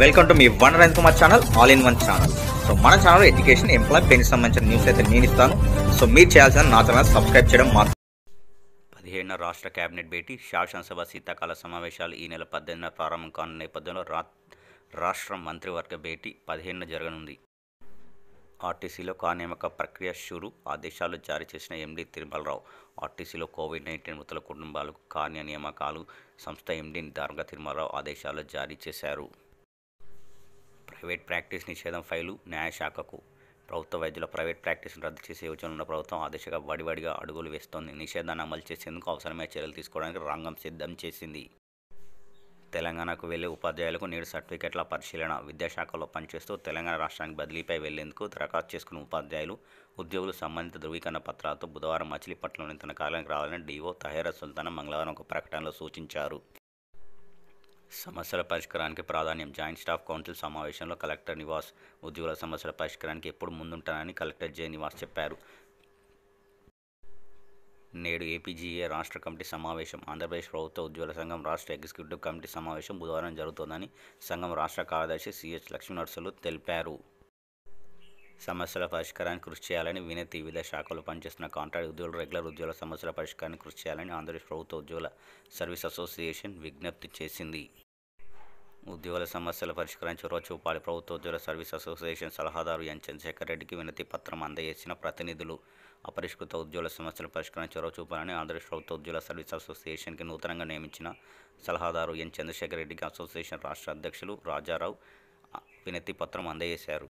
welcome to మీ వన్ రైన్ Kumar channel all in one channel so మన ఛానల్ ఎడ్యుకేషన్ ఎంప్లాయ్ పెన్కి సంబంధించిన న్యూస్ అయితే నేను ఇస్తాను సో మీరు చేయాల్సిన నా ఛానల్ సబ్స్క్రైబ్ చేయడం మాత్రం పదిహేడున రాష్ట్ర కేబినెట్ భేటీ శాసనసభ శీతాకాల సమావేశాలు ఈ నెల పద్దెనిమిదిన ప్రారంభం కానున్న నేపథ్యంలో రా రాష్ట్ర మంత్రివర్గ భేటీ పదిహేనున జరగనుంది ఆర్టీసీలో కానియామక ప్రక్రియ షురు ఆదేశాలు జారీ చేసిన ఎండీ తిరుమలరావు ఆర్టీసీలో కోవిడ్ నైన్టీన్ మృతుల కుటుంబాలకు కార్య నియామకాలు సంస్థ ఎండీ దారుగా తిరుమలరావు ఆదేశాలు జారీ చేశారు ప్రైవేట్ ప్రాక్టీస్ నిషేధం ఫైలు న్యాయశాఖకు ప్రభుత్వ వైద్యుల ప్రైవేట్ ప్రాక్టీస్ను రద్దు చేసే యోచనలో ప్రభుత్వం ఆ దిశగా వడివడిగా అడుగులు వేస్తోంది నిషేధాన్ని అమలు చేసేందుకు అవసరమైన చర్యలు తీసుకోవడానికి రంగం సిద్ధం చేసింది తెలంగాణకు వెళ్లే ఉపాధ్యాయులకు నేడు సర్టిఫికెట్ల పరిశీలన విద్యాశాఖలో పనిచేస్తూ తెలంగాణ రాష్ట్రానికి బదిలీపై వెళ్లేందుకు దరఖాస్తు చేసుకున్న ఉపాధ్యాయులు ఉద్యోగులు సంబంధిత ధృవీకరణ పత్రాలతో బుధవారం మచిలీపట్నంలోని తన కార్యానికి రావాలని డీఓ తహేర సుల్తాన్ మంగళవారం ఒక ప్రకటనలో సూచించారు సమస్యల పరిష్కారానికి ప్రాధాన్యం జాయింట్ స్టాఫ్ కౌన్సిల్ సమావేశంలో కలెక్టర్ నివాస్ ఉద్యోగుల సమస్యల పరిష్కారానికి ఎప్పుడు ముందుంటానని కలెక్టర్ జే నివాస్ చెప్పారు నేడు ఏపీజీఏ రాష్ట్ర కమిటీ సమావేశం ఆంధ్రప్రదేశ్ ప్రభుత్వ ఉద్యోగుల సంఘం రాష్ట్ర ఎగ్జిక్యూటివ్ కమిటీ సమావేశం బుధవారం జరుగుతోందని సంఘం రాష్ట్ర కార్యదర్శి సిహెచ్ లక్ష్మీనరసులు తెలిపారు సమస్యల పరిష్కారానికి కృషి చేయాలని వినతి వివిధ శాఖలు పనిచేస్తున్న కాంట్రాక్ట్ ఉద్యోగులు రెగ్యులర్ ఉద్యోగుల సమస్యల పరిష్కారానికి కృషి చేయాలని ఆంధ్రప్రదేశ్ ప్రభుత్వ ఉద్యోగుల సర్వీస్ అసోసియేషన్ విజ్ఞప్తి చేసింది ఉద్యోగుల సమస్యల పరిష్కారం చొరవ చూపాలి ప్రభుత్వ ఉద్యోగుల సర్వీస్ అసోసియేషన్ సలహాదారు ఎన్ చంద్రశేఖర్ రెడ్డికి వినతి పత్రం అందజేసిన ప్రతినిధులు అపరిష్కృత ఉద్యోగుల సమస్యల పరిష్కారం చొరవ చూపాలని ఆంధ్రప్రదేశ్ ప్రభుత్వ ఉద్యోగుల సర్వీస్ అసోసియేషన్కి నూతనంగా నియమించిన సలహాదారు ఎన్ చంద్రశేఖర్ రెడ్డికి అసోసియేషన్ రాష్ట్ర అధ్యక్షులు రాజారావు వినతి పత్రం అందజేశారు